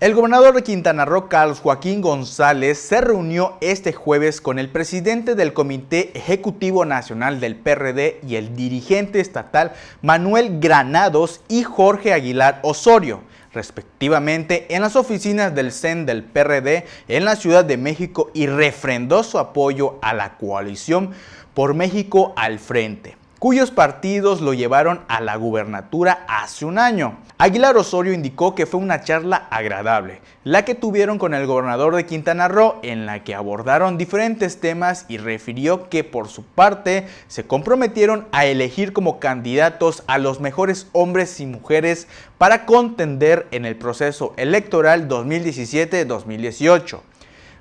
El gobernador de Quintana Roo, Carlos Joaquín González, se reunió este jueves con el presidente del Comité Ejecutivo Nacional del PRD y el dirigente estatal Manuel Granados y Jorge Aguilar Osorio, respectivamente, en las oficinas del CEN del PRD en la Ciudad de México y refrendó su apoyo a la coalición por México al frente cuyos partidos lo llevaron a la gubernatura hace un año. Aguilar Osorio indicó que fue una charla agradable, la que tuvieron con el gobernador de Quintana Roo, en la que abordaron diferentes temas y refirió que por su parte se comprometieron a elegir como candidatos a los mejores hombres y mujeres para contender en el proceso electoral 2017-2018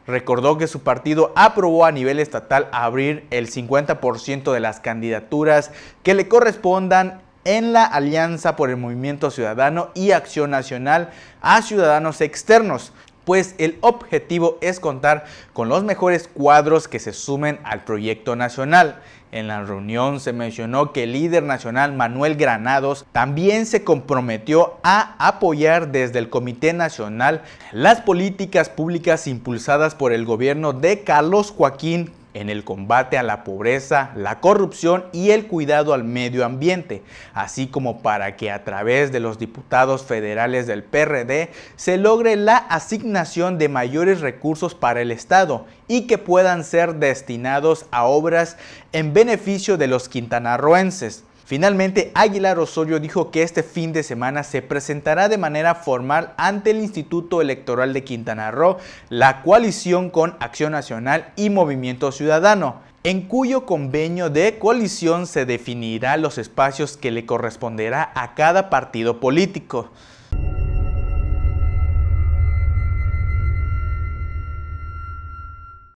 recordó que su partido aprobó a nivel estatal abrir el 50% de las candidaturas que le correspondan en la Alianza por el Movimiento Ciudadano y Acción Nacional a ciudadanos externos, pues el objetivo es contar con los mejores cuadros que se sumen al proyecto nacional. En la reunión se mencionó que el líder nacional Manuel Granados también se comprometió a apoyar desde el Comité Nacional las políticas públicas impulsadas por el gobierno de Carlos Joaquín en el combate a la pobreza, la corrupción y el cuidado al medio ambiente, así como para que a través de los diputados federales del PRD se logre la asignación de mayores recursos para el Estado y que puedan ser destinados a obras en beneficio de los quintanarroenses, Finalmente, Aguilar Osorio dijo que este fin de semana se presentará de manera formal ante el Instituto Electoral de Quintana Roo la coalición con Acción Nacional y Movimiento Ciudadano, en cuyo convenio de coalición se definirá los espacios que le corresponderá a cada partido político.